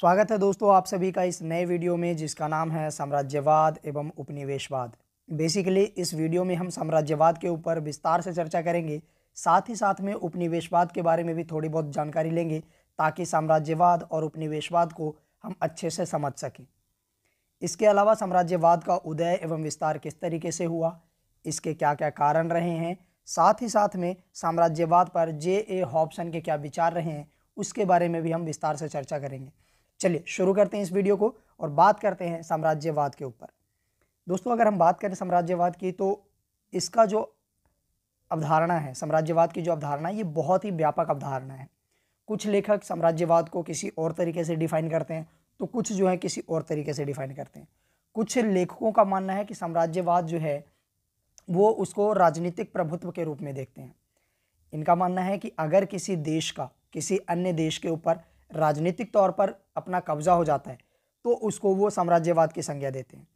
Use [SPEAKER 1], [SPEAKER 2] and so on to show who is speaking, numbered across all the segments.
[SPEAKER 1] स्वागत है दोस्तों आप सभी का इस नए वीडियो में जिसका नाम है साम्राज्यवाद एवं उपनिवेशवाद बेसिकली इस वीडियो में हम साम्राज्यवाद के ऊपर विस्तार से चर्चा करेंगे साथ ही साथ में उपनिवेशवाद के बारे में भी थोड़ी बहुत जानकारी लेंगे ताकि साम्राज्यवाद और उपनिवेशवाद को हम अच्छे से समझ सकें इसके अलावा साम्राज्यवाद का उदय एवं विस्तार किस तरीके से हुआ इसके क्या क्या कारण रहे हैं साथ ही साथ में साम्राज्यवाद पर जे ए हॉब्सन के क्या विचार रहे हैं उसके बारे में भी हम विस्तार से चर्चा करेंगे चलिए शुरू करते हैं इस वीडियो को और बात करते हैं साम्राज्यवाद के ऊपर दोस्तों अगर हम बात करें साम्राज्यवाद की तो इसका जो अवधारणा है साम्राज्यवाद की जो अवधारणा है ये बहुत ही व्यापक अवधारणा है कुछ लेखक साम्राज्यवाद को किसी और तरीके से डिफाइन करते हैं तो कुछ जो है किसी और तरीके से डिफाइन करते हैं कुछ लेखकों का मानना है कि साम्राज्यवाद जो है वो उसको राजनीतिक प्रभुत्व के रूप में देखते हैं इनका मानना है कि अगर किसी देश का किसी अन्य देश के ऊपर राजनीतिक तौर पर अपना कब्जा हो जाता है तो उसको वो साम्राज्यवाद की संज्ञा देते हैं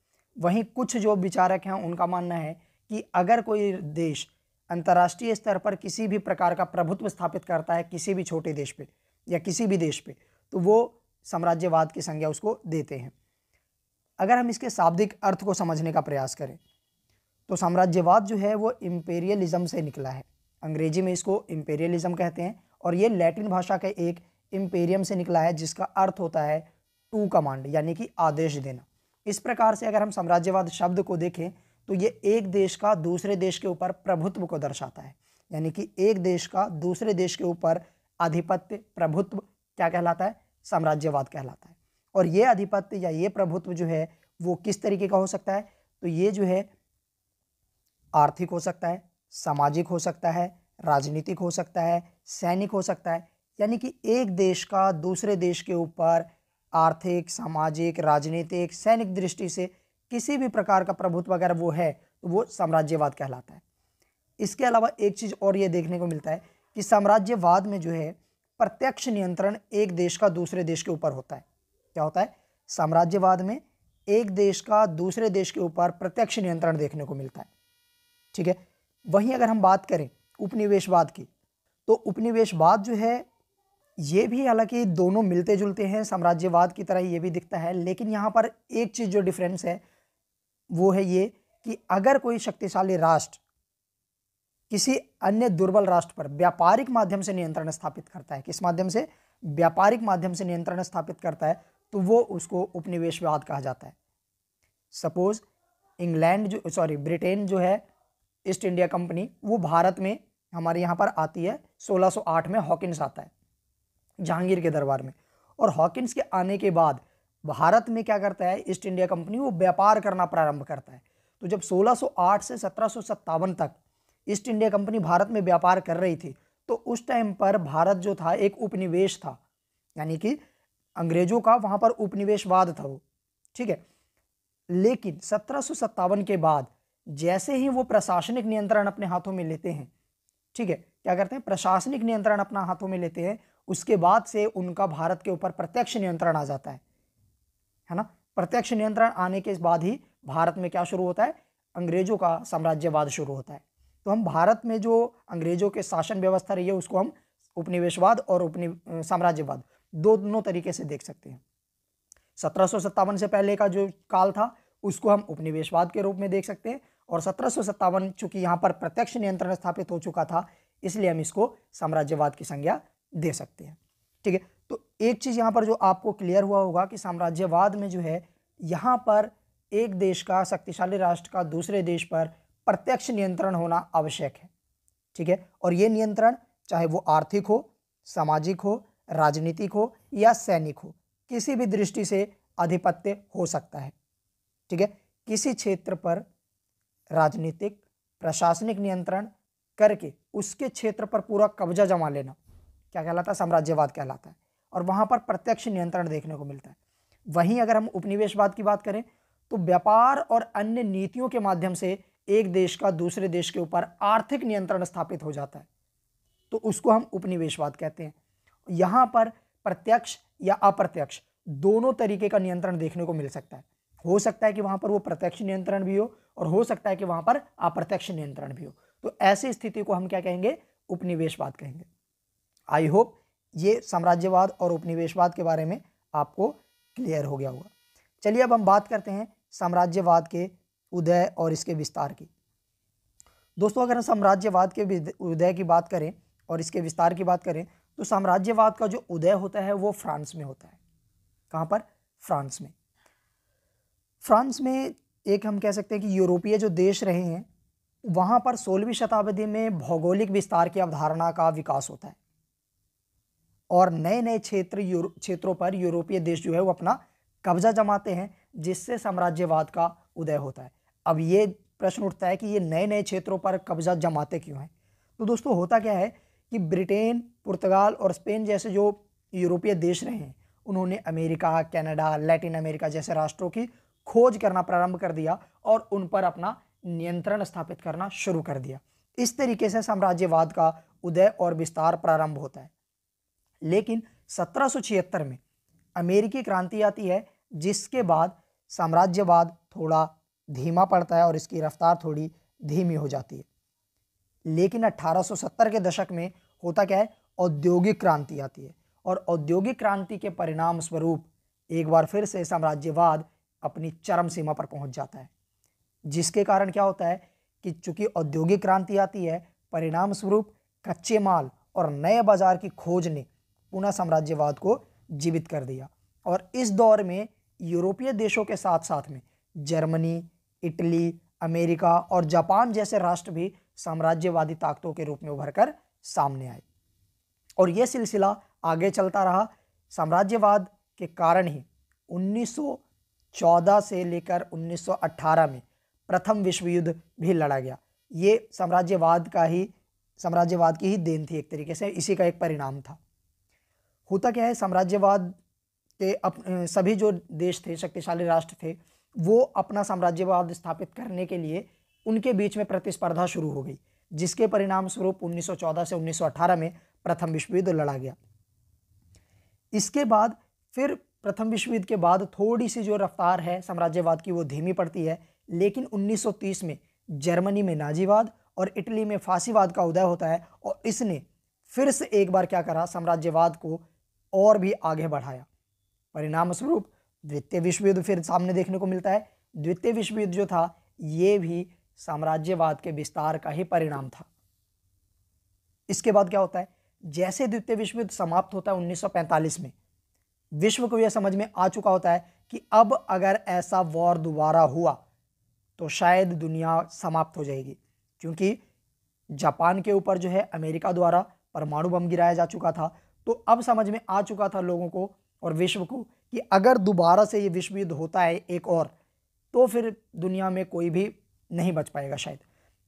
[SPEAKER 1] वहीं कुछ जो विचारक हैं उनका मानना है कि अगर कोई देश अंतर्राष्ट्रीय स्तर पर किसी भी प्रकार का प्रभुत्व स्थापित करता है किसी भी छोटे देश पे या किसी भी देश पे तो वो साम्राज्यवाद की संज्ञा उसको देते हैं अगर हम इसके शाब्दिक अर्थ को समझने का प्रयास करें तो साम्राज्यवाद जो है वो इम्पेरियलिज्म से निकला है अंग्रेजी में इसको इम्पेरियलिज्म कहते हैं और ये लैटिन भाषा के एक इम्पेरियम से निकला है जिसका अर्थ होता है टू कमांड यानी कि आदेश देना इस प्रकार से अगर हम साम्राज्यवाद शब्द को देखें तो ये एक देश का दूसरे देश के ऊपर प्रभुत्व को दर्शाता है यानी कि एक देश का दूसरे देश के ऊपर आधिपत्य प्रभुत्व क्या कहलाता है साम्राज्यवाद कहलाता है और ये आधिपत्य या ये प्रभुत्व जो है वो किस तरीके का हो सकता है तो ये जो है आर्थिक हो सकता है सामाजिक हो सकता है राजनीतिक हो सकता है सैनिक हो सकता है यानी कि एक देश का दूसरे देश के ऊपर आर्थिक सामाजिक राजनीतिक सैनिक दृष्टि से किसी भी प्रकार का प्रभुत्व अगर वो है तो वो साम्राज्यवाद कहलाता है इसके अलावा एक चीज़ और ये देखने को मिलता है कि साम्राज्यवाद में जो है प्रत्यक्ष नियंत्रण एक देश का दूसरे देश के ऊपर होता है क्या होता है साम्राज्यवाद में एक देश का दूसरे देश के ऊपर प्रत्यक्ष नियंत्रण देखने को मिलता है ठीक है वहीं अगर हम बात करें उपनिवेशवाद की तो उपनिवेशवाद जो है ये भी हालांकि दोनों मिलते जुलते हैं साम्राज्यवाद की तरह ये भी दिखता है लेकिन यहाँ पर एक चीज़ जो डिफरेंस है वो है ये कि अगर कोई शक्तिशाली राष्ट्र किसी अन्य दुर्बल राष्ट्र पर व्यापारिक माध्यम से नियंत्रण स्थापित करता है किस माध्यम से व्यापारिक माध्यम से नियंत्रण स्थापित करता है तो वो उसको उपनिवेशवाद कहा जाता है सपोज इंग्लैंड जो सॉरी ब्रिटेन जो है ईस्ट इंडिया कंपनी वो भारत में हमारे यहाँ पर आती है 1608 में हॉकिंस आता है जहांगीर के दरबार में और हॉकिंस के आने के बाद भारत में क्या करता है ईस्ट इंडिया कंपनी वो व्यापार करना प्रारंभ करता है तो जब 1608 से सत्रह तक ईस्ट इंडिया कंपनी भारत में व्यापार कर रही थी तो उस टाइम पर भारत जो था एक उपनिवेश था यानी कि अंग्रेजों का वहाँ पर उपनिवेशवाद था वो ठीक है लेकिन सत्रह के बाद जैसे ही वो प्रशासनिक नियंत्रण अपने हाथों में लेते हैं ठीक है क्या करते हैं प्रशासनिक नियंत्रण अपना हाथों में लेते हैं उसके बाद से उनका भारत के ऊपर प्रत्यक्ष नियंत्रण आ जाता है है ना प्रत्यक्ष नियंत्रण आने के बाद ही भारत में क्या शुरू होता है अंग्रेजों का साम्राज्यवाद शुरू होता है तो हम भारत में जो अंग्रेजों के शासन व्यवस्था रही है उसको हम उपनिवेशवाद और उपनि साम्राज्यवाद दोनों तरीके से देख सकते हैं सत्रह से पहले का जो काल था उसको हम उपनिवेशवाद के रूप में देख सकते हैं और सत्रह सौ चूंकि यहाँ पर प्रत्यक्ष नियंत्रण स्थापित हो चुका था इसलिए हम इसको साम्राज्यवाद की संज्ञा दे सकते हैं ठीक है तो एक चीज़ यहाँ पर जो आपको क्लियर हुआ होगा कि साम्राज्यवाद में जो है यहाँ पर एक देश का शक्तिशाली राष्ट्र का दूसरे देश पर प्रत्यक्ष नियंत्रण होना आवश्यक है ठीक है और ये नियंत्रण चाहे वो आर्थिक हो सामाजिक हो राजनीतिक हो या सैनिक हो किसी भी दृष्टि से आधिपत्य हो सकता है ठीक है किसी क्षेत्र पर राजनीतिक प्रशासनिक नियंत्रण करके उसके क्षेत्र पर पूरा कब्जा जमा लेना क्या कहलाता है साम्राज्यवाद कहलाता है और वहाँ पर प्रत्यक्ष नियंत्रण देखने को मिलता है वहीं अगर हम उपनिवेशवाद की बात करें तो व्यापार और अन्य नीतियों के माध्यम से एक देश का दूसरे देश के ऊपर आर्थिक नियंत्रण स्थापित हो जाता है तो उसको हम उपनिवेशवाद कहते हैं यहाँ पर प्रत्यक्ष या अप्रत्यक्ष दोनों तरीके का नियंत्रण देखने को मिल सकता है हो सकता है कि वहाँ पर वो प्रत्यक्ष नियंत्रण भी हो और हो सकता है कि वहाँ पर अप्रत्यक्ष नियंत्रण भी हो तो ऐसी स्थिति को हम क्या कहेंगे उपनिवेशवाद कहेंगे आई होप ये साम्राज्यवाद और उपनिवेशवाद के बारे में आपको क्लियर हो गया होगा चलिए अब हम बात करते हैं साम्राज्यवाद के उदय और इसके विस्तार की दोस्तों अगर हम साम्राज्यवाद के उदय की बात करें और इसके विस्तार की बात करें तो साम्राज्यवाद का जो उदय होता है वो फ्रांस में होता है कहाँ पर फ्रांस में फ्रांस में एक हम कह सकते हैं कि यूरोपीय जो देश रहे हैं वहाँ पर सोलहवीं शताब्दी में भौगोलिक विस्तार की अवधारणा का विकास होता है और नए नए क्षेत्र क्षेत्रों पर यूरोपीय देश जो है वो अपना कब्जा जमाते हैं जिससे साम्राज्यवाद का उदय होता है अब ये प्रश्न उठता है कि ये नए नए क्षेत्रों पर कब्जा जमाते क्यों हैं तो दोस्तों होता क्या है कि ब्रिटेन पुर्तगाल और स्पेन जैसे जो यूरोपीय देश रहे हैं उन्होंने अमेरिका कनाडा लैटिन अमेरिका जैसे राष्ट्रों की खोज करना प्रारंभ कर दिया और उन पर अपना नियंत्रण स्थापित करना शुरू कर दिया इस तरीके से साम्राज्यवाद का उदय और विस्तार प्रारंभ होता है लेकिन सत्रह में अमेरिकी क्रांति आती है जिसके बाद साम्राज्यवाद थोड़ा धीमा पड़ता है और इसकी रफ्तार थोड़ी धीमी हो जाती है लेकिन 1870 के दशक में होता क्या है औद्योगिक क्रांति आती है और औद्योगिक क्रांति के परिणाम स्वरूप एक बार फिर से साम्राज्यवाद अपनी चरम सीमा पर पहुंच जाता है जिसके कारण क्या होता है कि चूंकि औद्योगिक क्रांति आती है परिणाम स्वरूप कच्चे माल और नए बाजार की खोज ने पुनः साम्राज्यवाद को जीवित कर दिया और इस दौर में यूरोपीय देशों के साथ साथ में जर्मनी इटली अमेरिका और जापान जैसे राष्ट्र भी साम्राज्यवादी ताकतों के रूप में उभर कर सामने आए और यह सिलसिला आगे चलता रहा साम्राज्यवाद के कारण ही 1914 से लेकर 1918 में प्रथम विश्व युद्ध भी लड़ा गया ये साम्राज्यवाद का ही साम्राज्यवाद की ही देन थी एक तरीके से इसी का एक परिणाम था होता क्या है साम्राज्यवाद के अप, सभी जो देश थे शक्तिशाली राष्ट्र थे वो अपना साम्राज्यवाद स्थापित करने के लिए उनके बीच में प्रतिस्पर्धा शुरू हो गई जिसके परिणाम स्वरूप 1914 से 1918 में प्रथम विश्व युद्ध लड़ा गया इसके बाद फिर प्रथम विश्व युद्ध के बाद थोड़ी सी जो रफ्तार है साम्राज्यवाद की वो धीमी पड़ती है लेकिन 1930 में जर्मनी में नाजीवाद और इटली में फांसीवाद का उदय होता है और इसने फिर से एक बार क्या करा साम्राज्यवाद को और भी आगे बढ़ाया परिणाम स्वरूप द्वितीय विश्व युद्ध फिर सामने देखने को मिलता है द्वितीय विश्व युद्ध जो था ये भी साम्राज्यवाद के विस्तार का ही परिणाम था इसके बाद क्या होता है जैसे द्वितीय विश्व युद्ध समाप्त होता है 1945 में विश्व को यह समझ में आ चुका होता है कि अब अगर ऐसा वॉर दोबारा हुआ तो शायद दुनिया समाप्त हो जाएगी क्योंकि जापान के ऊपर जो है अमेरिका द्वारा परमाणु बम गिराया जा चुका था तो अब समझ में आ चुका था लोगों को और विश्व को कि अगर दोबारा से ये विश्व युद्ध होता है एक और तो फिर दुनिया में कोई भी नहीं बच पाएगा शायद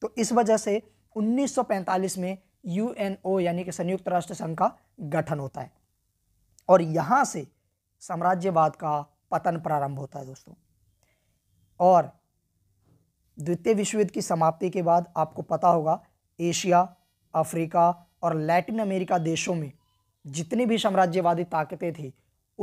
[SPEAKER 1] तो इस वजह से 1945 में यूएनओ यानी कि संयुक्त राष्ट्र संघ का गठन होता है और यहाँ से साम्राज्यवाद का पतन प्रारंभ होता है दोस्तों और द्वितीय विश्व युद्ध की समाप्ति के बाद आपको पता होगा एशिया अफ्रीका और लैटिन अमेरिका देशों में जितनी भी साम्राज्यवादी ताकतें थी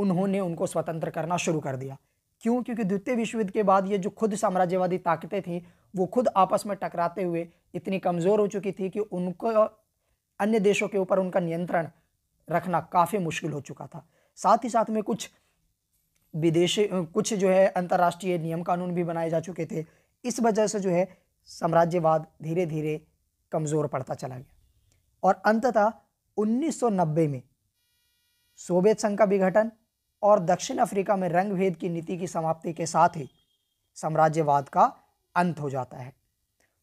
[SPEAKER 1] उन्होंने उनको स्वतंत्र करना शुरू कर दिया क्यों क्योंकि द्वितीय विश्व युद्ध के बाद ये जो खुद साम्राज्यवादी ताकतें थीं वो खुद आपस में टकराते हुए इतनी कमज़ोर हो चुकी थी कि उनको अन्य देशों के ऊपर उनका नियंत्रण रखना काफ़ी मुश्किल हो चुका था साथ ही साथ में कुछ विदेशी कुछ जो है अंतर्राष्ट्रीय नियम कानून भी बनाए जा चुके थे इस वजह से जो है साम्राज्यवाद धीरे धीरे कमज़ोर पड़ता चला गया और अंततः 1990 में सोवियत संघ का विघटन और दक्षिण अफ्रीका में रंगभेद की नीति की समाप्ति के साथ ही साम्राज्यवाद का अंत हो जाता है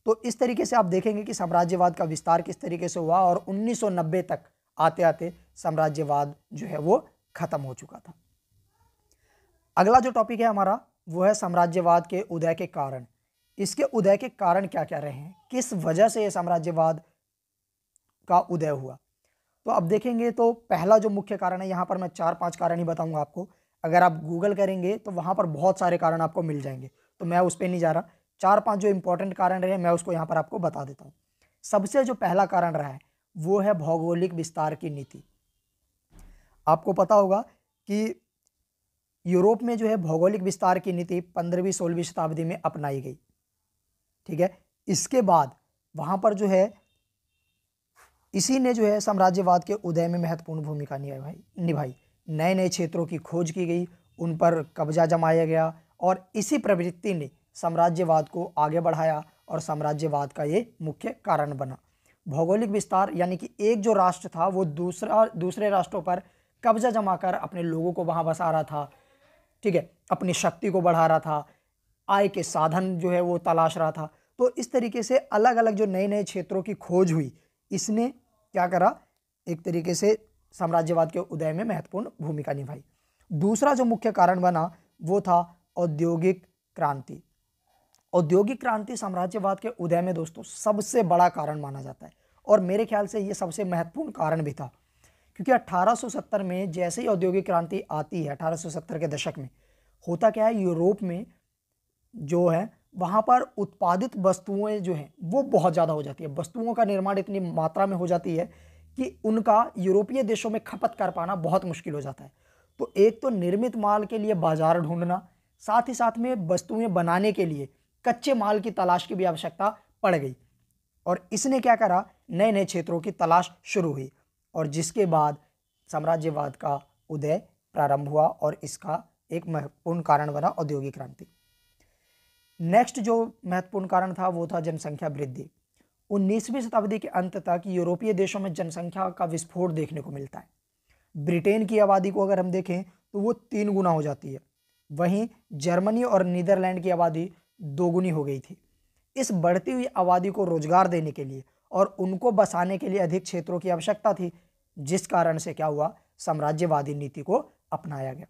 [SPEAKER 1] तो इस तरीके से आप देखेंगे कि साम्राज्यवाद का विस्तार किस तरीके से हुआ और 1990 तक आते आते साम्राज्यवाद जो है वो ख़त्म हो चुका था अगला जो टॉपिक है हमारा वो है साम्राज्यवाद के उदय के कारण इसके उदय के कारण क्या क्या रहे हैं किस वजह से ये साम्राज्यवाद का उदय हुआ तो अब देखेंगे तो पहला जो मुख्य कारण है यहाँ पर मैं चार पाँच कारण ही बताऊँगा आपको अगर आप गूगल करेंगे तो वहाँ पर बहुत सारे कारण आपको मिल जाएंगे तो मैं उस पर नहीं जा रहा चार पाँच जो इम्पोर्टेंट कारण रहे मैं उसको यहाँ पर आपको बता देता हूँ सबसे जो पहला कारण रहा है वो है भौगोलिक विस्तार की नीति आपको पता होगा कि यूरोप में जो है भौगोलिक विस्तार की नीति पंद्रहवीं सोलहवीं शताब्दी में अपनाई गई ठीक है इसके बाद वहाँ पर जो है इसी ने जो है साम्राज्यवाद के उदय में महत्वपूर्ण भूमिका निभाई निभाई नए नए क्षेत्रों की खोज की गई उन पर कब्जा जमाया गया और इसी प्रवृत्ति ने साम्राज्यवाद को आगे बढ़ाया और साम्राज्यवाद का ये मुख्य कारण बना भौगोलिक विस्तार यानी कि एक जो राष्ट्र था वो दूसरा दूसरे राष्ट्रों पर कब्जा जमाकर अपने लोगों को वहाँ बसा रहा था ठीक है अपनी शक्ति को बढ़ा रहा था आय के साधन जो है वो तलाश रहा था तो इस तरीके से अलग अलग जो नए नए क्षेत्रों की खोज हुई इसने क्या करा एक तरीके से साम्राज्यवाद के उदय में महत्वपूर्ण भूमिका निभाई दूसरा जो मुख्य कारण बना वो था औद्योगिक क्रांति औद्योगिक क्रांति साम्राज्यवाद के उदय में दोस्तों सबसे बड़ा कारण माना जाता है और मेरे ख्याल से ये सबसे महत्वपूर्ण कारण भी था क्योंकि 1870 में जैसे ही औद्योगिक क्रांति आती है 1870 के दशक में होता क्या है यूरोप में जो है वहाँ पर उत्पादित वस्तुएं जो हैं वो बहुत ज़्यादा हो जाती है वस्तुओं का निर्माण इतनी मात्रा में हो जाती है कि उनका यूरोपीय देशों में खपत कर पाना बहुत मुश्किल हो जाता है तो एक तो निर्मित माल के लिए बाज़ार ढूंढना साथ ही साथ में वस्तुएं बनाने के लिए कच्चे माल की तलाश की भी आवश्यकता पड़ गई और इसने क्या करा नए नए क्षेत्रों की तलाश शुरू हुई और जिसके बाद साम्राज्यवाद का उदय प्रारंभ हुआ और इसका एक महत्वपूर्ण कारण बना औद्योगिक क्रांति नेक्स्ट जो महत्वपूर्ण कारण था वो था जनसंख्या वृद्धि उन्नीसवीं शताब्दी के अंत तक यूरोपीय देशों में जनसंख्या का विस्फोट देखने को मिलता है ब्रिटेन की आबादी को अगर हम देखें तो वो तीन गुना हो जाती है वहीं जर्मनी और नीदरलैंड की आबादी दोगुनी हो गई थी इस बढ़ती हुई आबादी को रोजगार देने के लिए और उनको बसाने के लिए अधिक क्षेत्रों की आवश्यकता थी जिस कारण से क्या हुआ साम्राज्यवादी नीति को अपनाया गया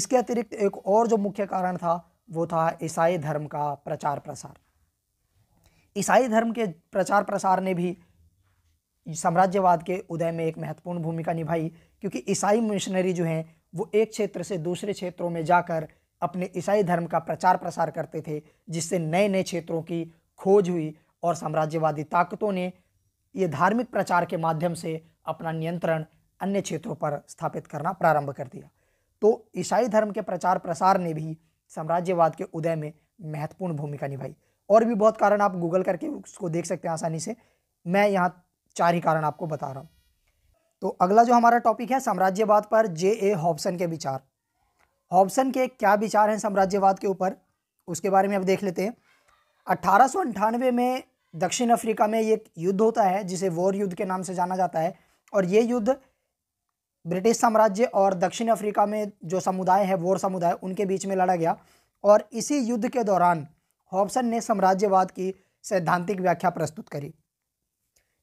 [SPEAKER 1] इसके अतिरिक्त एक और जो मुख्य कारण था वो था ईसाई धर्म का प्रचार प्रसार ईसाई धर्म के प्रचार प्रसार ने भी साम्राज्यवाद के उदय में एक महत्वपूर्ण भूमिका निभाई क्योंकि ईसाई मिशनरी जो हैं वो एक क्षेत्र से दूसरे क्षेत्रों में जाकर अपने ईसाई धर्म का प्रचार प्रसार करते थे जिससे नए नए क्षेत्रों की खोज हुई और साम्राज्यवादी ताकतों ने ये धार्मिक प्रचार के माध्यम से अपना नियंत्रण अन्य क्षेत्रों पर स्थापित करना प्रारंभ कर दिया तो ईसाई धर्म के प्रचार प्रसार ने भी साम्राज्यवाद के उदय में महत्वपूर्ण भूमिका निभाई और भी बहुत कारण आप गूगल करके उसको देख सकते हैं आसानी से मैं यहाँ चार ही कारण आपको बता रहा हूँ तो अगला जो हमारा टॉपिक है साम्राज्यवाद पर जे ए हॉब्सन के विचार हॉब्सन के क्या विचार हैं साम्राज्यवाद के ऊपर उसके बारे में अब देख लेते हैं अट्ठारह में दक्षिण अफ्रीका में एक युद्ध होता है जिसे वॉर युद्ध के नाम से जाना जाता है और ये युद्ध ब्रिटिश साम्राज्य और दक्षिण अफ्रीका में जो समुदाय है वोर समुदाय उनके बीच में लड़ा गया और इसी युद्ध के दौरान हॉबसन ने साम्राज्यवाद की सैद्धांतिक व्याख्या प्रस्तुत करी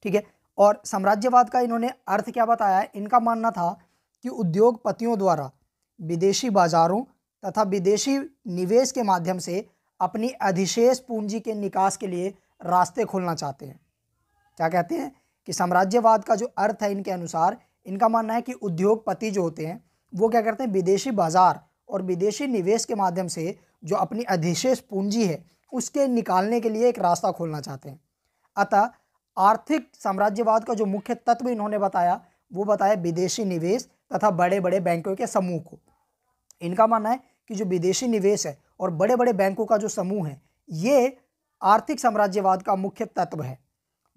[SPEAKER 1] ठीक है और साम्राज्यवाद का इन्होंने अर्थ क्या बताया इनका मानना था कि उद्योगपतियों द्वारा विदेशी बाजारों तथा विदेशी निवेश के माध्यम से अपनी अधिशेष पूंजी के निकास के लिए रास्ते खोलना चाहते हैं क्या कहते हैं कि साम्राज्यवाद का जो अर्थ है इनके अनुसार इनका मानना है कि उद्योगपति जो होते हैं वो क्या करते हैं विदेशी बाज़ार और विदेशी निवेश के माध्यम से जो अपनी अधिशेष पूंजी है उसके निकालने के लिए एक रास्ता खोलना चाहते हैं अतः आर्थिक साम्राज्यवाद का जो मुख्य तत्व इन्होंने बताया वो बताया विदेशी निवेश तथा बड़े बड़े बैंकों के समूह को इनका मानना है कि जो विदेशी निवेश है और बड़े बड़े बैंकों का जो समूह है ये आर्थिक साम्राज्यवाद का मुख्य तत्व है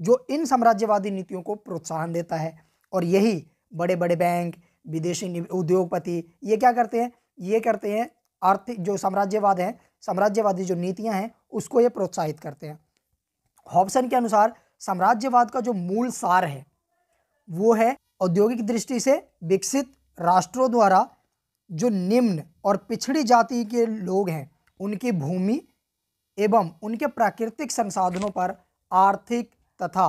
[SPEAKER 1] जो इन साम्राज्यवादी नीतियों को प्रोत्साहन देता है और यही बड़े बड़े बैंक विदेशी उद्योगपति ये क्या करते हैं ये करते हैं आर्थिक जो साम्राज्यवाद हैं साम्राज्यवादी जो नीतियां हैं उसको ये प्रोत्साहित करते हैं हॉबसन के अनुसार साम्राज्यवाद का जो मूल सार है वो है औद्योगिक दृष्टि से विकसित राष्ट्रों द्वारा जो निम्न और पिछड़ी जाति के लोग हैं उनकी भूमि एवं उनके प्राकृतिक संसाधनों पर आर्थिक तथा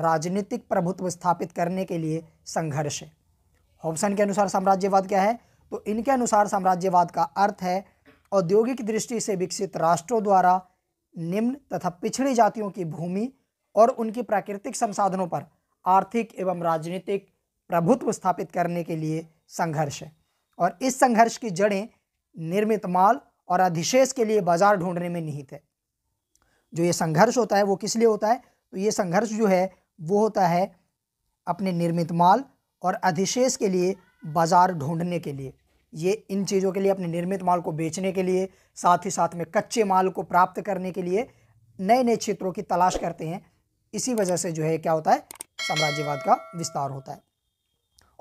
[SPEAKER 1] राजनीतिक प्रभुत्व स्थापित करने के लिए संघर्ष है हॉब्सन के अनुसार साम्राज्यवाद क्या है तो इनके अनुसार साम्राज्यवाद का अर्थ है औद्योगिक दृष्टि से विकसित राष्ट्रों द्वारा निम्न तथा पिछड़ी जातियों की भूमि और उनकी प्राकृतिक संसाधनों पर आर्थिक एवं राजनीतिक प्रभुत्व स्थापित करने के लिए संघर्ष है और इस संघर्ष की जड़ें निर्मित माल और अधिशेष के लिए बाजार ढूंढने में निहित है जो ये संघर्ष होता है वो किस लिए होता है तो ये संघर्ष जो है वो होता है अपने निर्मित माल और अधिशेष के लिए बाज़ार ढूंढने के लिए ये इन चीज़ों के लिए अपने निर्मित माल को बेचने के लिए साथ ही साथ में कच्चे माल को प्राप्त करने के लिए नए नए क्षेत्रों की तलाश करते हैं इसी वजह से जो है क्या होता है साम्राज्यवाद का विस्तार होता है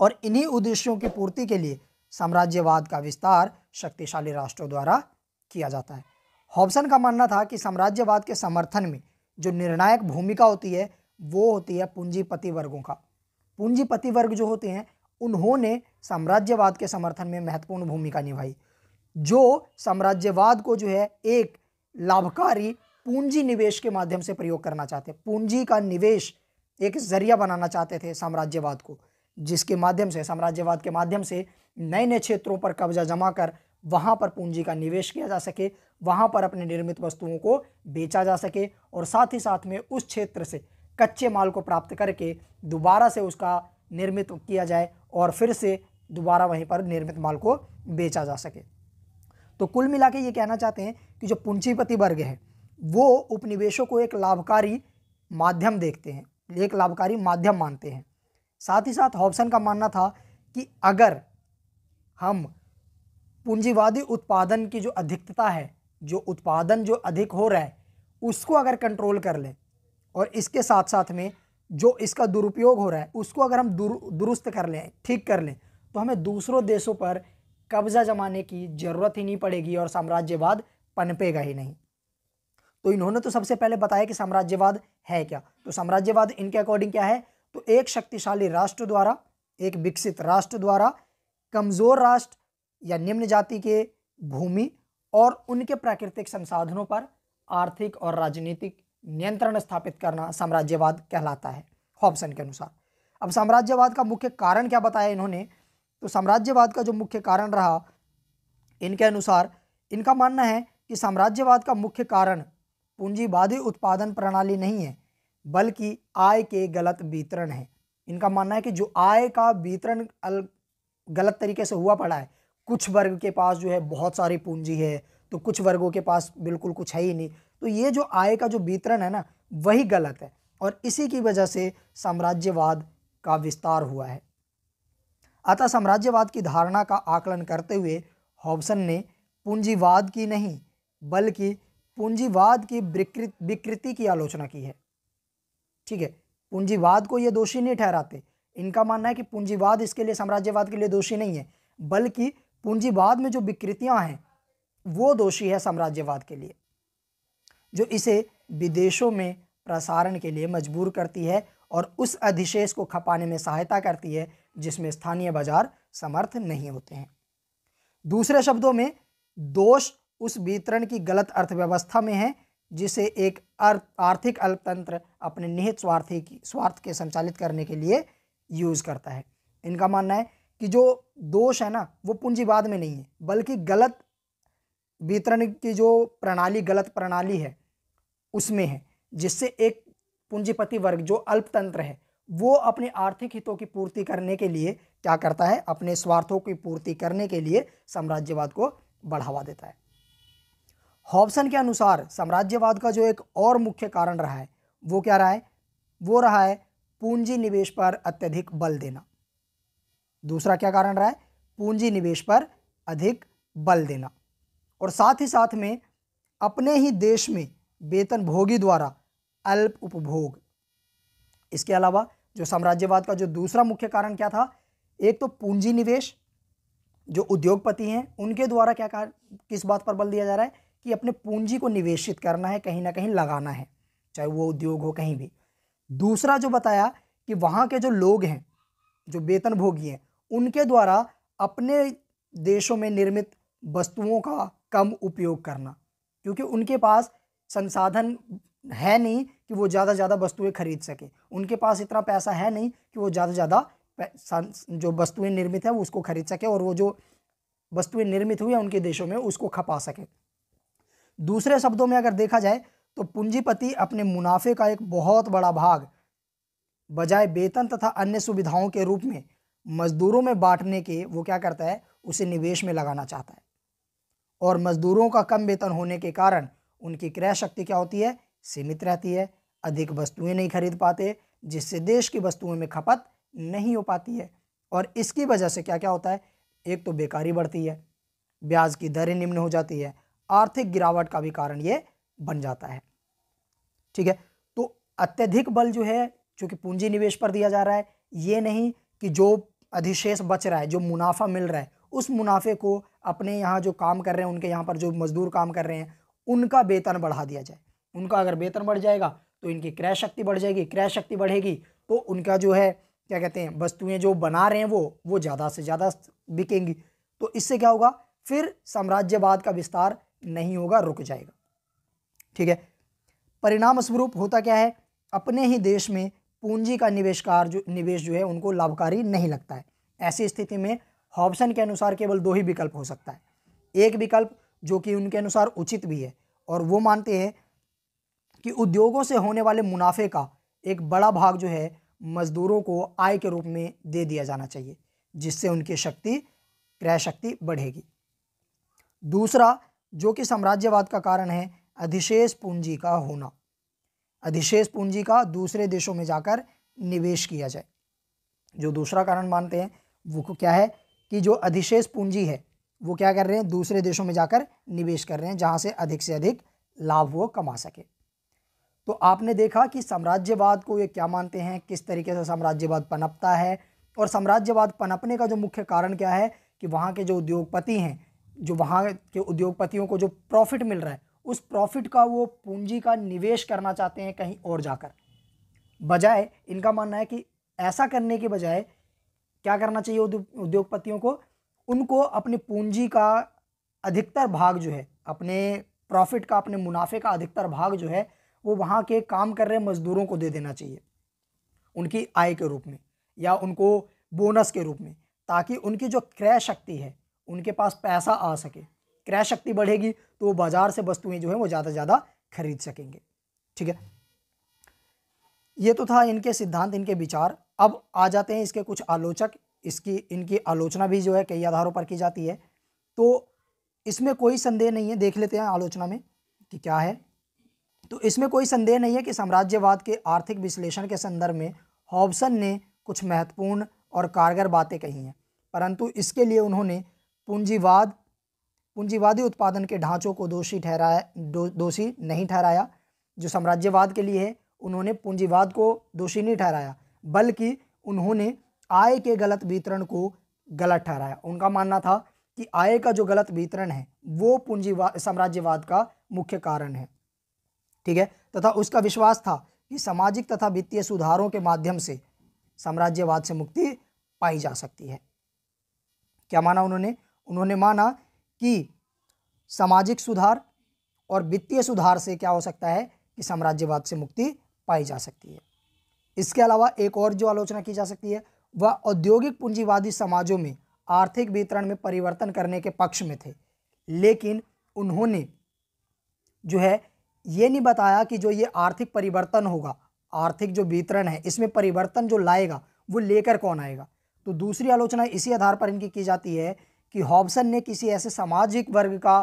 [SPEAKER 1] और इन्हीं उद्देश्यों की पूर्ति के लिए साम्राज्यवाद का विस्तार शक्तिशाली राष्ट्रों द्वारा किया जाता है हॉब्सन का मानना था कि साम्राज्यवाद के समर्थन में जो निर्णायक भूमिका होती है वो होती है पूंजीपति वर्गों का पूंजीपति वर्ग जो होते हैं उन्होंने साम्राज्यवाद के समर्थन में महत्वपूर्ण भूमिका निभाई जो साम्राज्यवाद को जो है एक लाभकारी पूंजी निवेश के माध्यम से प्रयोग करना चाहते पूंजी का निवेश एक जरिया बनाना चाहते थे साम्राज्यवाद को जिसके माध्यम से साम्राज्यवाद के माध्यम से नए नए क्षेत्रों पर कब्जा जमा कर वहाँ पर पूंजी का निवेश किया जा सके वहाँ पर अपने निर्मित वस्तुओं को बेचा जा सके और साथ ही साथ में उस क्षेत्र से कच्चे माल को प्राप्त करके दोबारा से उसका निर्मित किया जाए और फिर से दोबारा वहीं पर निर्मित माल को बेचा जा सके तो कुल मिला ये कहना चाहते हैं कि जो पूंजीपति वर्ग है वो उपनिवेशों को एक लाभकारी माध्यम देखते हैं एक लाभकारी माध्यम मानते हैं साथ ही साथ हॉब्सन का मानना था कि अगर हम पूंजीवादी उत्पादन की जो अधिकता है जो उत्पादन जो अधिक हो रहा है उसको अगर कंट्रोल कर लें और इसके साथ साथ में जो इसका दुरुपयोग हो रहा है उसको अगर हम दुर, दुरुस्त कर लें ठीक कर लें तो हमें दूसरों देशों पर कब्जा जमाने की ज़रूरत ही नहीं पड़ेगी और साम्राज्यवाद पनपेगा ही नहीं तो इन्होंने तो सबसे पहले बताया कि साम्राज्यवाद है क्या तो साम्राज्यवाद इनके अकॉर्डिंग क्या है तो एक शक्तिशाली राष्ट्र द्वारा एक विकसित राष्ट्र द्वारा कमज़ोर राष्ट्र या निम्न जाति के भूमि और उनके प्राकृतिक संसाधनों पर आर्थिक और राजनीतिक नियंत्रण स्थापित करना साम्राज्यवाद कहलाता है हॉब्सन के अनुसार अब साम्राज्यवाद का मुख्य कारण क्या बताया इन्होंने तो साम्राज्यवाद का जो मुख्य कारण रहा इनके अनुसार इनका मानना है कि साम्राज्यवाद का मुख्य कारण पूंजीवादी उत्पादन प्रणाली नहीं है बल्कि आय के गलत वितरण है इनका मानना है कि जो आय का वितरण गलत तरीके से हुआ पड़ा है कुछ वर्ग के पास जो है बहुत सारी पूंजी है तो कुछ वर्गों के पास बिल्कुल कुछ है ही नहीं तो ये जो आय का जो वितरण है ना वही गलत है और इसी की वजह से साम्राज्यवाद का विस्तार हुआ है अतः साम्राज्यवाद की धारणा का आकलन करते हुए हॉब्सन ने पूंजीवाद की नहीं बल्कि पूंजीवाद की विकृति की आलोचना की है ठीक है पूंजीवाद को ये दोषी नहीं ठहराते इनका मानना है कि पूंजीवाद इसके लिए साम्राज्यवाद के लिए दोषी नहीं है बल्कि पूंजीवाद में जो विकृतियाँ हैं वो दोषी है साम्राज्यवाद के लिए जो इसे विदेशों में प्रसारण के लिए मजबूर करती है और उस अधिशेष को खपाने में सहायता करती है जिसमें स्थानीय बाजार समर्थ नहीं होते हैं दूसरे शब्दों में दोष उस वितरण की गलत अर्थव्यवस्था में है जिसे एक आर्थिक अल्पतंत्र अपने निहित स्वार्थी की स्वार्थ के संचालित करने के लिए यूज़ करता है इनका मानना है कि जो दोष है ना वो पूंजीवाद में नहीं है बल्कि गलत वितरण की जो प्रणाली गलत प्रणाली है उसमें है जिससे एक पूंजीपति वर्ग जो अल्पतंत्र है वो अपने आर्थिक हितों की पूर्ति करने के लिए क्या करता है अपने स्वार्थों की पूर्ति करने के लिए साम्राज्यवाद को बढ़ावा देता है हॉब्सन के अनुसार साम्राज्यवाद का जो एक और मुख्य कारण रहा है वो क्या रहा है वो रहा है पूंजी निवेश पर अत्यधिक बल देना दूसरा क्या कारण रहा है पूंजी निवेश पर अधिक बल देना और साथ ही साथ में अपने ही देश में वेतन भोगी द्वारा अल्प उपभोग इसके अलावा जो साम्राज्यवाद का जो दूसरा मुख्य कारण क्या था एक तो पूंजी निवेश जो उद्योगपति हैं उनके द्वारा क्या कहा किस बात पर बल दिया जा रहा है कि अपने पूंजी को निवेशित करना है कहीं ना कहीं लगाना है चाहे वो उद्योग हो कहीं भी दूसरा जो बताया कि वहाँ के जो लोग हैं जो वेतन भोगी हैं उनके द्वारा अपने देशों में निर्मित वस्तुओं का कम उपयोग करना क्योंकि उनके पास संसाधन है नहीं कि वो ज़्यादा ज़्यादा वस्तुएं खरीद सके उनके पास इतना पैसा है नहीं कि वो ज़्यादा ज़्यादा जो वस्तुएं निर्मित है वो उसको खरीद सके और वो जो वस्तुएं निर्मित हुई है उनके देशों में उसको खपा सके दूसरे शब्दों में अगर देखा जाए तो पूंजीपति अपने मुनाफे का एक बहुत बड़ा भाग बजाय वेतन तथा अन्य सुविधाओं के रूप में मजदूरों में बांटने के वो क्या करता है उसे निवेश में लगाना चाहता है और मजदूरों का कम वेतन होने के कारण उनकी क्रय शक्ति क्या होती है सीमित रहती है अधिक वस्तुएं नहीं खरीद पाते जिससे देश की वस्तुओं में खपत नहीं हो पाती है और इसकी वजह से क्या क्या होता है एक तो बेकारी बढ़ती है ब्याज की दरें निम्न हो जाती है आर्थिक गिरावट का भी कारण ये बन जाता है ठीक है तो अत्यधिक बल जो है चूँकि पूंजी निवेश पर दिया जा रहा है ये नहीं कि जो अधिशेष बच रहा है जो मुनाफा मिल रहा है उस मुनाफे को अपने यहाँ जो काम कर रहे हैं उनके यहाँ पर जो मजदूर काम कर रहे हैं उनका वेतन बढ़ा दिया जाए उनका अगर वेतन बढ़ जाएगा तो इनकी क्रय शक्ति बढ़ जाएगी क्रय शक्ति बढ़ेगी तो उनका जो है क्या कहते हैं वस्तुएं जो बना रहे हैं वो वो ज़्यादा से ज़्यादा बिकेंगी तो इससे क्या होगा फिर साम्राज्यवाद का विस्तार नहीं होगा रुक जाएगा ठीक है परिणाम स्वरूप होता क्या है अपने ही देश में पूंजी का निवेशकार जो निवेश जो है उनको लाभकारी नहीं लगता है ऐसी स्थिति में हॉब्सन के अनुसार केवल दो ही विकल्प हो सकता है एक विकल्प जो कि उनके अनुसार उचित भी है और वो मानते हैं कि उद्योगों से होने वाले मुनाफे का एक बड़ा भाग जो है मज़दूरों को आय के रूप में दे दिया जाना चाहिए जिससे उनकी शक्ति क्रय शक्ति बढ़ेगी दूसरा जो कि साम्राज्यवाद का कारण है अधिशेष पूंजी का होना अधिशेष पूंजी का दूसरे देशों में जाकर निवेश किया जाए जो दूसरा कारण मानते हैं वो क्या है कि जो अधिशेष पूंजी है वो क्या कर रहे हैं दूसरे देशों में जाकर निवेश कर रहे हैं जहाँ से अधिक से अधिक लाभ वो कमा सके तो आपने देखा कि साम्राज्यवाद को ये क्या मानते हैं किस तरीके से साम्राज्यवाद पनपता है और साम्राज्यवाद पनपने का जो मुख्य कारण क्या है कि वहाँ के जो उद्योगपति हैं जो वहाँ के उद्योगपतियों को जो प्रॉफिट मिल रहा है उस प्रॉफिट का वो पूंजी का निवेश करना चाहते हैं कहीं और जाकर बजाय इनका मानना है कि ऐसा करने के बजाय क्या करना चाहिए उद्योगपतियों को उनको अपनी पूंजी का अधिकतर भाग जो है अपने प्रॉफिट का अपने मुनाफे का अधिकतर भाग जो है वो वहाँ के काम कर रहे मज़दूरों को दे देना चाहिए उनकी आय के रूप में या उनको बोनस के रूप में ताकि उनकी जो क्रय शक्ति है उनके पास पैसा आ सके क्रय शक्ति बढ़ेगी तो वो बाज़ार से वस्तुएं जो हैं वो ज़्यादा से ज़्यादा खरीद सकेंगे ठीक है ये तो था इनके सिद्धांत इनके विचार अब आ जाते हैं इसके कुछ आलोचक इसकी इनकी आलोचना भी जो है कई आधारों पर की जाती है तो इसमें कोई संदेह नहीं है देख लेते हैं आलोचना में कि क्या है तो इसमें कोई संदेह नहीं है कि साम्राज्यवाद के आर्थिक विश्लेषण के संदर्भ में हॉब्सन ने कुछ महत्वपूर्ण और कारगर बातें कही हैं परंतु इसके लिए उन्होंने पूंजीवाद पूंजीवादी उत्पादन के ढांचों को दोषी ठहराया दो, दोषी नहीं ठहराया जो साम्राज्यवाद के लिए है उन्होंने पूंजीवाद को दोषी नहीं ठहराया बल्कि उन्होंने आय के गलत वितरण को गलत ठहराया उनका मानना था कि आय का जो गलत वितरण है वो पूंजीवाद साम्राज्यवाद का मुख्य कारण है ठीक है तथा उसका विश्वास था कि सामाजिक तथा वित्तीय सुधारों के माध्यम से साम्राज्यवाद से मुक्ति पाई जा सकती है क्या माना उन्होंने उन्होंने माना कि सामाजिक सुधार और वित्तीय सुधार से क्या हो सकता है कि साम्राज्यवाद से मुक्ति पाई जा सकती है इसके अलावा एक और जो आलोचना की जा सकती है वह औद्योगिक पूंजीवादी समाजों में आर्थिक वितरण में परिवर्तन करने के पक्ष में थे लेकिन उन्होंने जो है ये नहीं बताया कि जो ये आर्थिक परिवर्तन होगा आर्थिक जो वितरण है इसमें परिवर्तन जो लाएगा वो लेकर कौन आएगा तो दूसरी आलोचना इसी आधार पर इनकी की जाती है कि हॉब्सन ने किसी ऐसे सामाजिक वर्ग का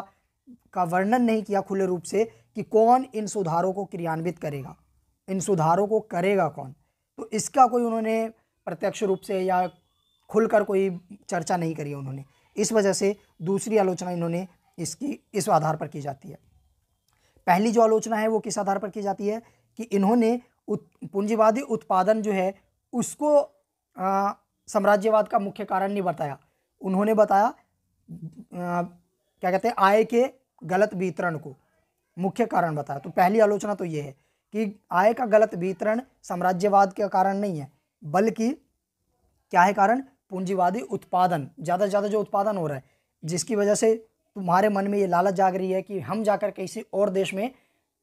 [SPEAKER 1] का वर्णन नहीं किया खुले रूप से कि कौन इन सुधारों को क्रियान्वित करेगा इन सुधारों को करेगा कौन तो इसका कोई उन्होंने प्रत्यक्ष रूप से या खुलकर कोई चर्चा नहीं करी उन्होंने इस वजह से दूसरी आलोचना इन्होंने इसकी इस आधार पर की जाती है पहली जो आलोचना है वो किस आधार पर की जाती है कि इन्होंने उत, पूंजीवादी उत्पादन जो है उसको आ, साम्राज्यवाद का मुख्य कारण नहीं बताया उन्होंने बताया आ, क्या कहते हैं आय के गलत वितरण को मुख्य कारण बताया तो पहली आलोचना तो ये है कि आय का गलत वितरण साम्राज्यवाद के कारण नहीं है बल्कि क्या है कारण पूंजीवादी उत्पादन ज़्यादा से ज़्यादा जो उत्पादन हो रहा है जिसकी वजह से तुम्हारे मन में ये लालच जाग रही है कि हम जाकर किसी और देश में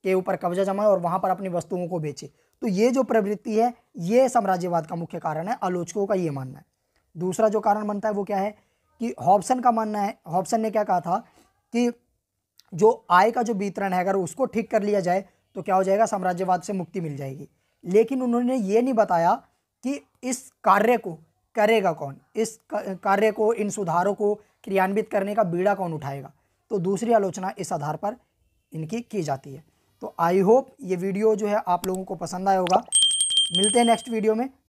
[SPEAKER 1] के ऊपर कब्जा जमाएं और वहाँ पर अपनी वस्तुओं को बेचें तो ये जो प्रवृत्ति है ये साम्राज्यवाद का मुख्य कारण है आलोचकों का ये मानना है दूसरा जो कारण बनता है वो क्या है कि हॉब्सन का मानना है हॉब्सन ने क्या कहा था कि जो आय का जो वितरण है अगर उसको ठीक कर लिया जाए तो क्या हो जाएगा साम्राज्यवाद से मुक्ति मिल जाएगी लेकिन उन्होंने ये नहीं बताया कि इस कार्य को करेगा कौन इस कार्य को इन सुधारों को क्रियान्वित करने का बीड़ा कौन उठाएगा तो दूसरी आलोचना इस आधार पर इनकी की जाती है तो आई होप ये वीडियो जो है आप लोगों को पसंद आया होगा मिलते हैं नेक्स्ट वीडियो में